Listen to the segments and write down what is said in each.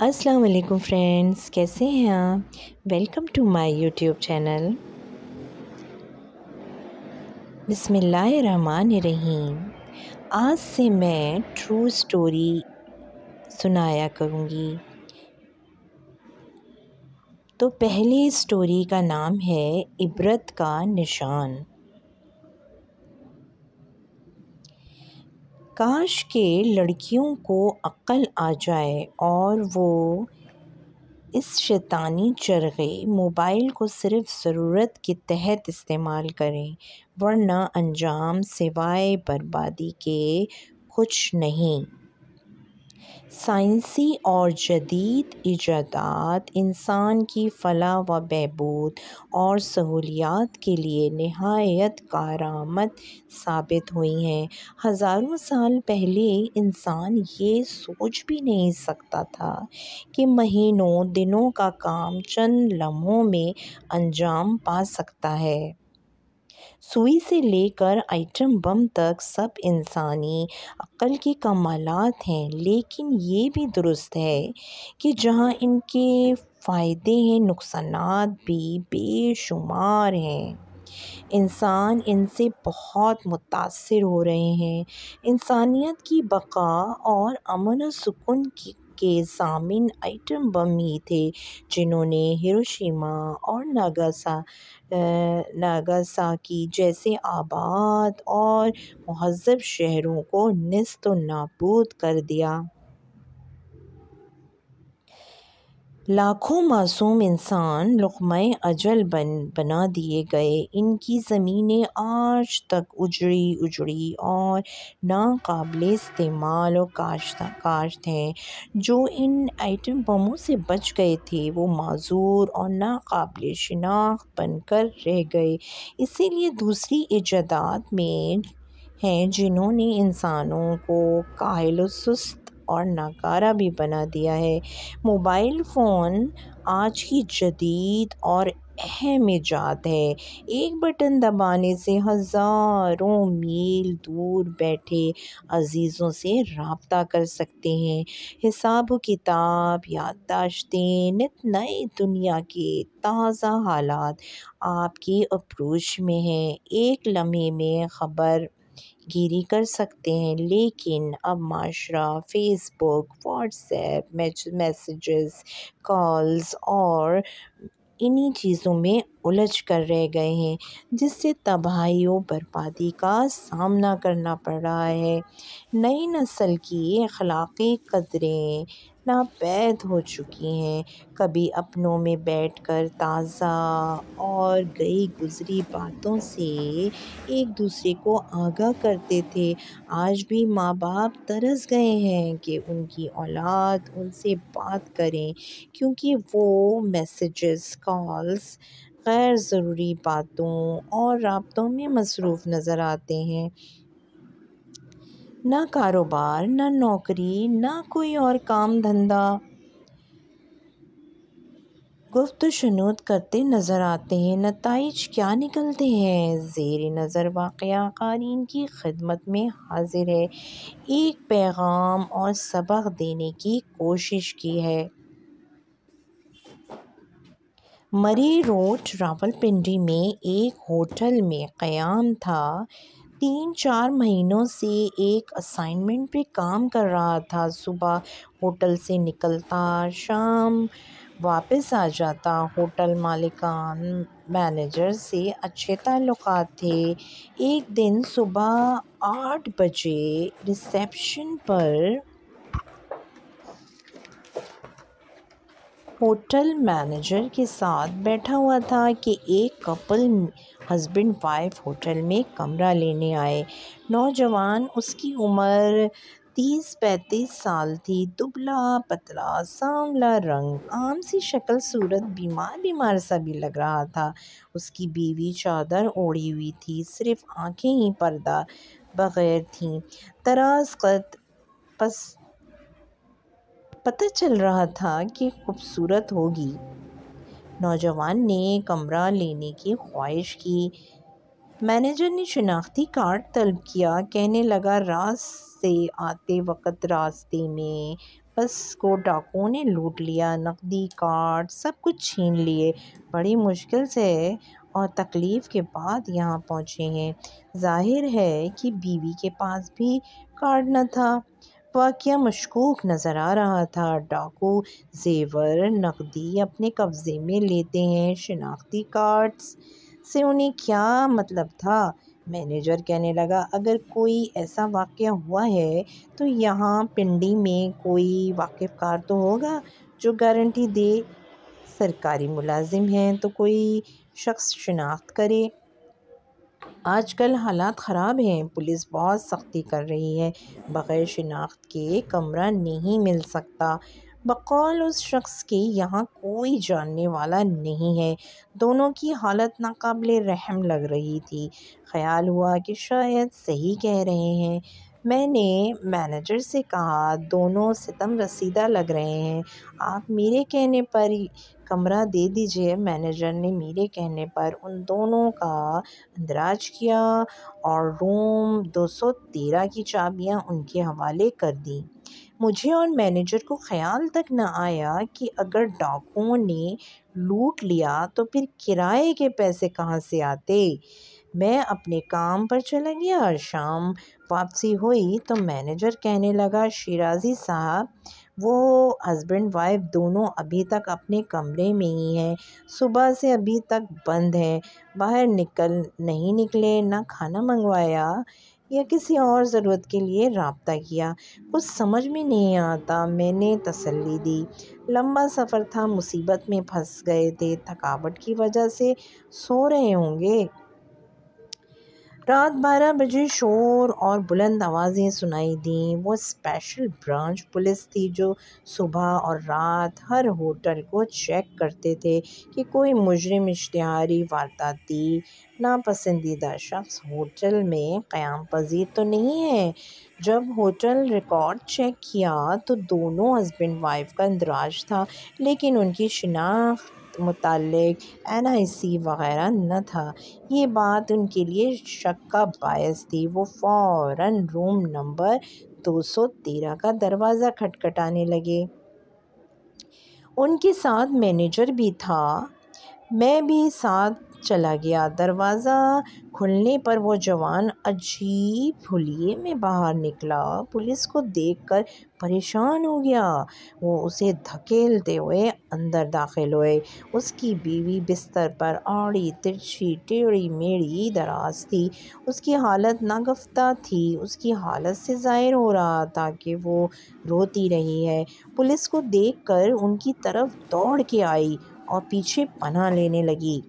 अस्सलाम वालेकुम फ्रेंड्स कैसे हैं आप welcome to my YouTube channel Rahim आज से मैं ट्रू स्टोरी सुनाया करूँगी तो पहली स्टोरी का नाम है इबरत का निशान काश के लड़कियों को अक्ल आ जाए और वो इस शैतानी चरगे मोबाइल को सिर्फ ज़रूरत के तहत इस्तेमाल करें वरना अंजाम सिवाय बर्बादी के कुछ नहीं साइंसी और जदीद इजादात इंसान की फ़लाह व बहबूद और सहूलियात के लिए नहायत कारामत साबित हुई हैं हज़ारों साल पहले इंसान ये सोच भी नहीं सकता था कि महीनों दिनों का काम चंद लम्हों में अंजाम पा सकता है सुई से लेकर आइटम बम तक सब इंसानी अक्ल के कमालात हैं लेकिन ये भी दुरुस्त है कि जहाँ इनके फ़ायदे हैं नुकसान भी बेशुमार हैं इंसान इनसे बहुत मुतासर हो रहे हैं इंसानियत की बका और अमन सुकून की के सामिन आइटम बम ही थे जिन्होंने हिरोशिमा और नागासा नागासाकी जैसे आबाद और महजब शहरों को नस्त व नाबूद कर दिया लाखों मासूम इंसान लुमय अजल बन बना दिए गए इनकी ज़मीनें आज तक उजड़ी उजड़ी और नाकबिल इस्तेमाल और काश्त काश्त हैं जो इन आइटम बमों से बच गए थे वो माज़ूर और नाकबिल शिनाख्त बनकर रह गए इसीलिए दूसरी इजादात में हैं जिन्होंने इंसानों को कायल सुस्त और नाकारा भी बना दिया है मोबाइल फ़ोन आज की जदीद और अहम ईजाद है एक बटन दबाने से हज़ारों मील दूर बैठे अज़ीज़ों से रबता कर सकते हैं हिसाब किताब याददाश्तें नित नए दुनिया के ताज़ा हालात आपके अप्रोच में हैं एक लम्हे में ख़बर गिरी कर सकते हैं लेकिन अब माशरा फेसबुक व्हाट्सएप मैसेजेस कॉल्स और इन्हीं चीज़ों में उलझ कर रह गए हैं जिससे तबाही और बर्बादी का सामना करना पड़ रहा है नई नस्ल की अखलाक़ी कदरें पैद हो चुकी हैं कभी अपनों में बैठ कर ताज़ा और गई गुज़री बातों से एक दूसरे को आगाह करते थे आज भी माँ बाप तरस गए हैं कि उनकी औलाद उनसे बात करें क्योंकि वो मैसेजेस कॉल्स गैर ज़रूरी बातों और रबतों में मसरूफ़ नज़र आते हैं ना कारोबार ना नौकरी ना कोई और काम धंधा गुफ्त शनूद करते नज़र आते हैं नतज क्या निकलते हैं ज़ेर नज़र वाक़ कारीन की खिदमत में हाजिर है एक पैगाम और सबक देने की कोशिश की है मरी रोड रावलपिंडी में एक होटल में क़याम था तीन चार महीनों से एक असाइनमेंट पे काम कर रहा था सुबह होटल से निकलता शाम वापस आ जाता होटल मालिकान मैनेजर से अच्छे ताल्लुक थे एक दिन सुबह आठ बजे रिसेप्शन पर होटल मैनेजर के साथ बैठा हुआ था कि एक कपल हस्बैंड वाइफ होटल में कमरा लेने आए नौजवान उसकी उम्र तीस पैंतीस साल थी दुबला पतला सांवला रंग आम सी शक्ल सूरत बीमार बीमार सा भी लग रहा था उसकी बीवी चादर ओढ़ी हुई थी सिर्फ आंखें ही पर्दा बग़ैर थीं तराज कद पस पता चल रहा था कि खूबसूरत होगी नौजवान ने कमरा लेने की ख्वाहिश की मैनेजर ने शनाख्ती कार्ड तलब किया कहने लगा रात से आते वक्त रास्ते में बस को डाकुओं ने लूट लिया नकदी कार्ड सब कुछ छीन लिए बड़ी मुश्किल से और तकलीफ़ के बाद यहाँ पहुँचे हैं जाहिर है कि बीवी के पास भी कार्ड न था वाकया मशकूक नज़र आ रहा था डाकू जेवर नकदी अपने कब्ज़े में लेते हैं शिनाख्ती कार्ड्स से उन्हें क्या मतलब था मैनेजर कहने लगा अगर कोई ऐसा वाक़ हुआ है तो यहाँ पिंडी में कोई वाकिफ कार तो होगा जो गारंटी दे सरकारी मुलाजिम हैं तो कोई शख्स शनाख्त करे आजकल हालात ख़राब हैं पुलिस बहुत सख्ती कर रही है बग़ैर शिनाख्त के कमरा नहीं मिल सकता बकौल उस शख्स के यहाँ कोई जानने वाला नहीं है दोनों की हालत नाकबले रहम लग रही थी ख्याल हुआ कि शायद सही कह रहे हैं मैंने मैनेजर से कहा दोनों सितम रसीदा लग रहे हैं आप मेरे कहने पर कमरा दे दीजिए मैनेजर ने मेरे कहने पर उन दोनों का अंदराज किया और रूम 213 की चाबियां उनके हवाले कर दी मुझे और मैनेजर को ख्याल तक न आया कि अगर डाकुओं ने लूट लिया तो फिर किराए के पैसे कहाँ से आते मैं अपने काम पर चला गया और शाम वापसी हुई तो मैनेजर कहने लगा शिराजी साहब वो हस्बैंड वाइफ दोनों अभी तक अपने कमरे में ही हैं सुबह से अभी तक बंद हैं बाहर निकल नहीं निकले ना खाना मंगवाया या किसी और ज़रूरत के लिए रबता किया कुछ समझ में नहीं आता मैंने तसल्ली दी लंबा सफ़र था मुसीबत में फंस गए थे थकावट की वजह से सो रहे होंगे रात बारह बजे शोर और बुलंद आवाज़ें सुनाई दी वो स्पेशल ब्रांच पुलिस थी जो सुबह और रात हर होटल को चेक करते थे कि कोई मुजरिम इश्तहारी वारदाती नापसंदीदा शख्स होटल में क़्याम पजीर तो नहीं है जब होटल रिकॉर्ड चेक किया तो दोनों हस्बैंड वाइफ का इंदराज था लेकिन उनकी शिनाख्त मतलब एन आई सी वग़ैरह न था ये बात उनके लिए शक का बायस थी वो फ़ौर रूम नंबर दो सौ तेरह का दरवाज़ा खटखटाने लगे उनके साथ मैनेजर भी था मैं भी साथ चला गया दरवाज़ा खुलने पर वो जवान अजीब भुलिए में बाहर निकला पुलिस को देखकर परेशान हो गया वो उसे धकेलते हुए अंदर दाखिल हुए उसकी बीवी बिस्तर पर आड़ी तिरछी टेढ़ी मेढ़ी दराज थी उसकी हालत नागफ्ता थी उसकी हालत से ज़ाहिर हो रहा था कि वो रोती रही है पुलिस को देखकर उनकी तरफ दौड़ के आई और पीछे पना लेने लगी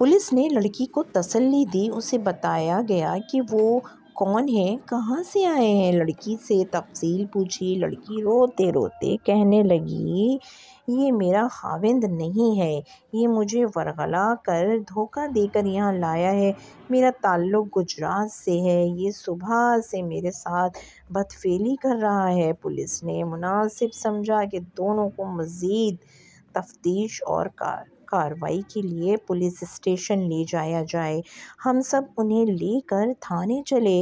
पुलिस ने लड़की को तसल्ली दी उसे बताया गया कि वो कौन है कहाँ से आए हैं लड़की से तफसील पूछी लड़की रोते रोते कहने लगी ये मेरा हाविंद नहीं है ये मुझे वरगला कर धोखा देकर यहाँ लाया है मेरा ताल्लुक़ गुजरात से है ये सुबह से मेरे साथ बदफेली कर रहा है पुलिस ने मुनासिब समझा कि दोनों को मज़ीद तफ्तीश और कार कार्रवाई के लिए पुलिस स्टेशन ले जाया जाए हम सब उन्हें लेकर थाने चले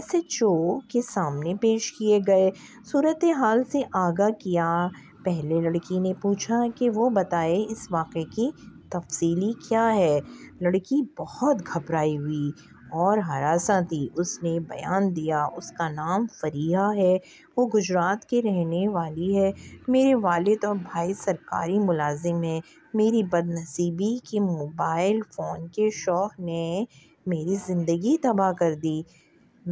एसएचओ के सामने पेश किए गए सूरत हाल से आगाह किया पहले लड़की ने पूछा कि वो बताए इस वाक़े की तफसीली क्या है लड़की बहुत घबराई हुई और हरासा थी उसने बयान दिया उसका नाम फरिया है वो गुजरात के रहने वाली है मेरे वालिद और भाई सरकारी मुलाजिम हैं मेरी बदनसीबी के मोबाइल फ़ोन के शौक़ ने मेरी ज़िंदगी तबाह कर दी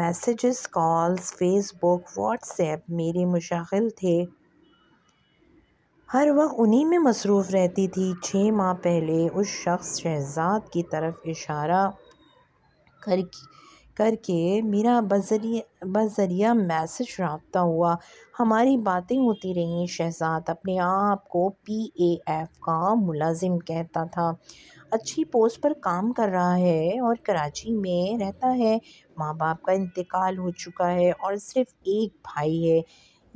मैसेजेस कॉल्स फेसबुक व्हाट्सएप मेरे मुशाखिल थे हर वक्त उन्हीं में मसरूफ़ रहती थी छः माह पहले उस शख्स शहज़ाद की तरफ इशारा कर करके मेरा बजरिया बजरिया मैसेज रबता हुआ हमारी बातें होती रहीं शहजाद अपने आप को पी एफ़ का मुलाजिम कहता था अच्छी पोस्ट पर काम कर रहा है और कराची में रहता है माँ बाप का इंतकाल हो चुका है और सिर्फ एक भाई है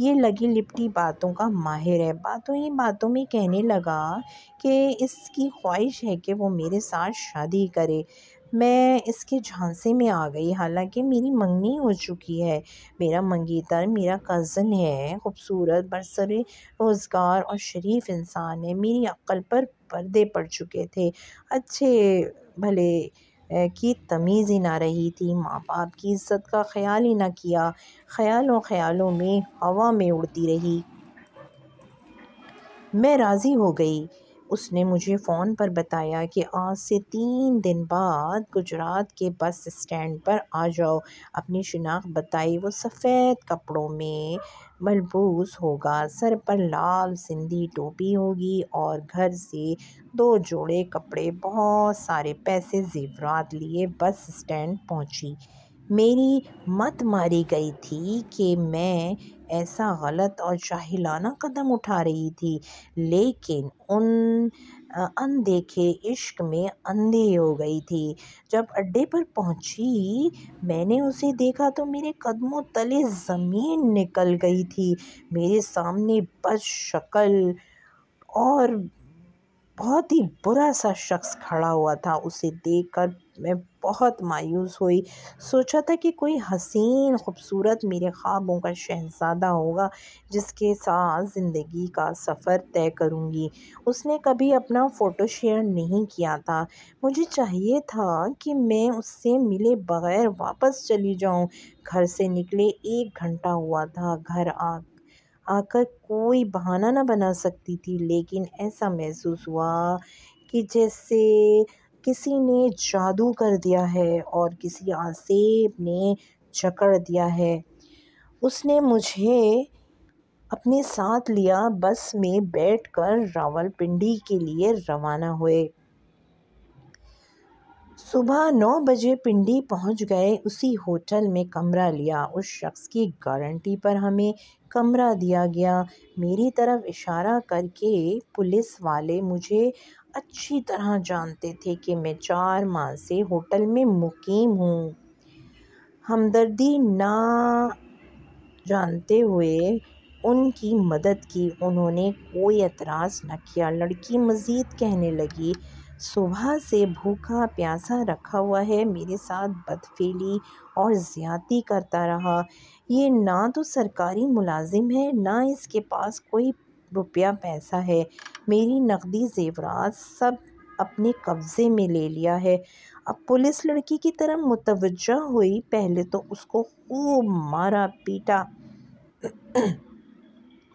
ये लगी लिपटी बातों का माहिर है बातों ही बातों में कहने लगा कि इसकी ख्वाहिश है कि वो मेरे साथ शादी करे मैं इसके झांसे में आ गई हालांकि मेरी मंगनी हो चुकी है मेरा मंगीतर मेरा कज़न है खूबसूरत बरसर रोज़गार और शरीफ इंसान है मेरी अक्ल पर पर्दे पड़ चुके थे अच्छे भले की तमीज़ ही ना रही थी माँ बाप की इज़्ज़त का ख़याल ही ना किया ख़यालों ख़यालों में हवा में उड़ती रही मैं राज़ी हो गई उसने मुझे फ़ोन पर बताया कि आज से तीन दिन बाद गुजरात के बस स्टैंड पर आ जाओ अपनी शिनाख्त बताई वो सफ़ेद कपड़ों में मलबूस होगा सर पर लाल सिंधी टोपी होगी और घर से दो जोड़े कपड़े बहुत सारे पैसे जेवरात लिए बस स्टैंड पहुंची मेरी मत मारी गई थी कि मैं ऐसा गलत और चाहिलाना कदम उठा रही थी लेकिन उन अनदेखे इश्क में अंधे हो गई थी जब अड्डे पर पहुंची मैंने उसे देखा तो मेरे कदमों तले ज़मीन निकल गई थी मेरे सामने बस शक्ल और बहुत ही बुरा सा शख्स खड़ा हुआ था उसे देखकर मैं बहुत मायूस हुई सोचा था कि कोई हसीन ख़ूबसूरत मेरे ख्वाबों का शहजादा होगा जिसके साथ ज़िंदगी का सफ़र तय करूँगी उसने कभी अपना फ़ोटो शेयर नहीं किया था मुझे चाहिए था कि मैं उससे मिले बग़ैर वापस चली जाऊँ घर से निकले एक घंटा हुआ था घर आ आकर कोई बहाना ना बना सकती थी लेकिन ऐसा महसूस हुआ कि जैसे किसी ने जादू कर दिया है और किसी आसेब ने जकड़ दिया है उसने मुझे अपने साथ लिया बस में बैठकर रावलपिंडी के लिए रवाना हुए सुबह नौ बजे पिंडी पहुंच गए उसी होटल में कमरा लिया उस शख्स की गारंटी पर हमें कमरा दिया गया मेरी तरफ़ इशारा करके पुलिस वाले मुझे अच्छी तरह जानते थे कि मैं चार माह से होटल में मुक़ीम हूँ हमदर्दी ना जानते हुए उनकी मदद की उन्होंने कोई एतराज़ न किया लड़की मज़ीद कहने लगी सुबह से भूखा प्यासा रखा हुआ है मेरे साथ बदफेली और ज़्यादती करता रहा ये ना तो सरकारी मुलाजिम है ना इसके पास कोई रुपया पैसा है मेरी नकदी जेवरात सब अपने कब्ज़े में ले लिया है अब पुलिस लड़की की तरह मुतवजा हुई पहले तो उसको खूब मारा पीटा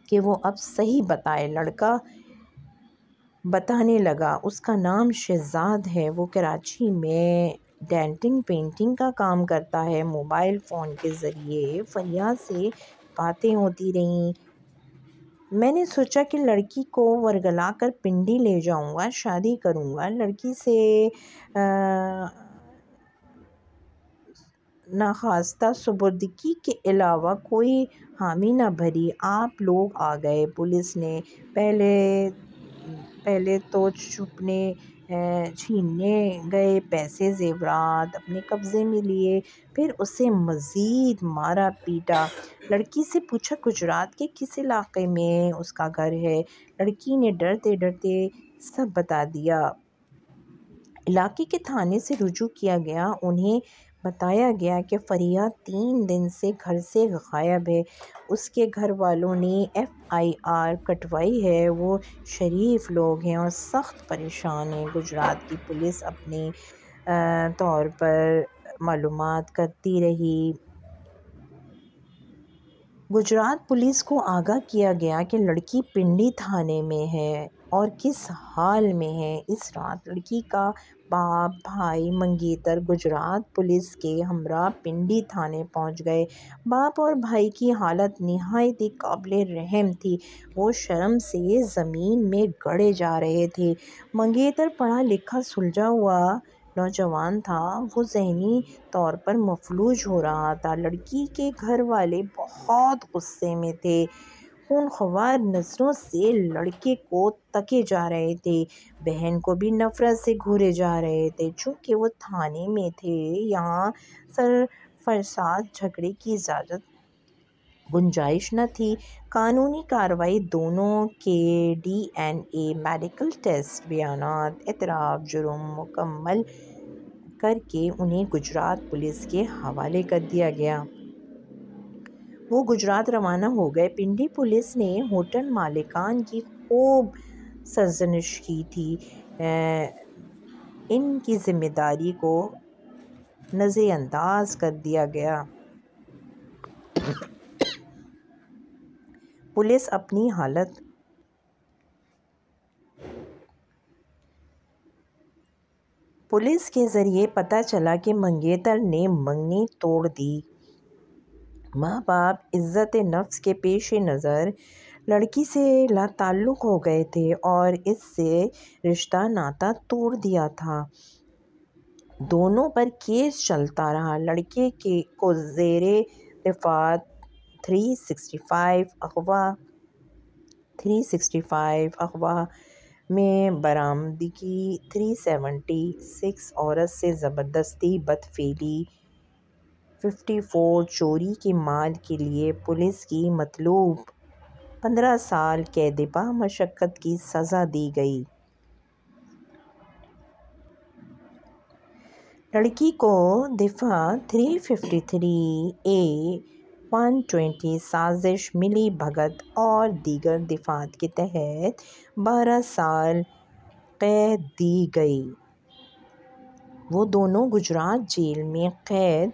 कि वो अब सही बताए लड़का बताने लगा उसका नाम शहज़ाद है वो कराची में डेंटिंग पेंटिंग का काम करता है मोबाइल फ़ोन के ज़रिए फरिया से बातें होती रहीं मैंने सोचा कि लड़की को वरगला कर पिंडी ले जाऊंगा शादी करूंगा लड़की से नाखास्ता सुबुदगी के अलावा कोई हामी ना भरी आप लोग आ गए पुलिस ने पहले पहले तो छुपने छीनने गए पैसे ज़ेवरात अपने कब्ज़े में लिए फिर उसे मज़ीद मारा पीटा लड़की से पूछा गुजरात के किस इलाके में उसका घर है लड़की ने डरते डरते सब बता दिया इलाके के थाने से रुजू किया गया उन्हें बताया गया कि फ़रिया तीन दिन से घर से गायब है उसके घर वालों ने एफआईआर कटवाई है वो शरीफ लोग हैं और सख्त परेशान हैं गुजरात की पुलिस अपने तौर पर मालूम करती रही गुजरात पुलिस को आगाह किया गया कि लड़की पिंडी थाने में है और किस हाल में है इस रात लड़की का बाप भाई मंगेतर गुजरात पुलिस के हमरा पिंडी थाने पहुंच गए बाप और भाई की हालत नहायत ही काबिल रहम थी वो शर्म से ज़मीन में गड़े जा रहे थे मंगेतर पढ़ा लिखा सुलझा हुआ नौजवान था वो जहनी तौर पर मफलूज हो रहा था लड़की के घर वाले बहुत गुस्से में थे खूनख्वार नज़रों से लड़के को तके जा रहे थे बहन को भी नफ़रत से घूरे जा रहे थे चूँकि वो थाने में थे यहाँ सर फरसाद झगड़े की इजाज़त गुंजाइश न थी कानूनी कार्रवाई दोनों के डीएनए मेडिकल टेस्ट बयान एतराफ़ जुर्म मुकम्मल करके उन्हें गुजरात पुलिस के हवाले कर दिया गया वो गुजरात रवाना हो गए पिंडी पुलिस ने होटल मालिकान की खूब सरजनिश की थी इनकी ज़िम्मेदारी को नज़रअंदाज कर दिया गया पुलिस अपनी हालत पुलिस के ज़रिए पता चला कि मंगेतर ने मंगनी तोड़ दी माँ बाप इज़्ज़त नफ्स के पेश नज़र लड़की से लाताल्लुक़ हो गए थे और इससे रिश्ता नाता तोड़ दिया था दोनों पर केस चलता रहा लड़के के को जेर दिफात थ्री अगवा फाइव अखवा में बरामदगी थ्री सेवेंटी सिक्स औरत से ज़बरदस्ती बदफीली 54 चोरी के माल के लिए पुलिस की मतलूब पंद्रह साल कैद मशक्क़त की सज़ा दी गई लड़की को दिफा 353 ए 120 साजिश मिली भगत और दीगर दिफात के तहत 12 साल कैद दी गई वो दोनों गुजरात जेल में कैद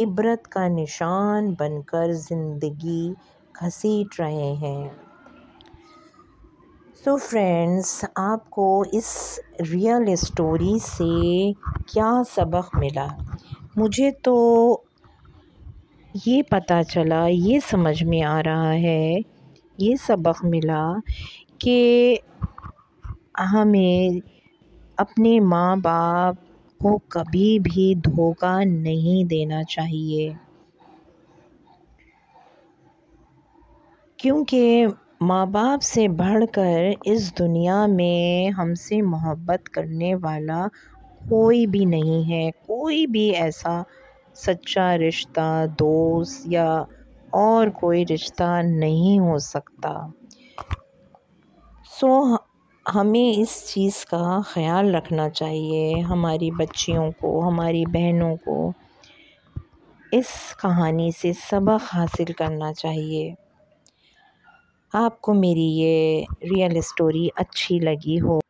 इबरत का निशान बनकर ज़िंदगी घसीट रहे हैं सो so फ्रेंड्स आपको इस रियल स्टोरी से क्या सबक मिला मुझे तो ये पता चला ये समझ में आ रहा है ये सबक मिला कि हमें अपने माँ बाप को कभी भी धोखा नहीं देना चाहिए क्योंकि माँ बाप से बढ़कर इस दुनिया में हमसे मोहब्बत करने वाला कोई भी नहीं है कोई भी ऐसा सच्चा रिश्ता दोस्त या और कोई रिश्ता नहीं हो सकता सो so, हमें इस चीज़ का ख़्याल रखना चाहिए हमारी बच्चियों को हमारी बहनों को इस कहानी से सबक हासिल करना चाहिए आपको मेरी ये रियल स्टोरी अच्छी लगी हो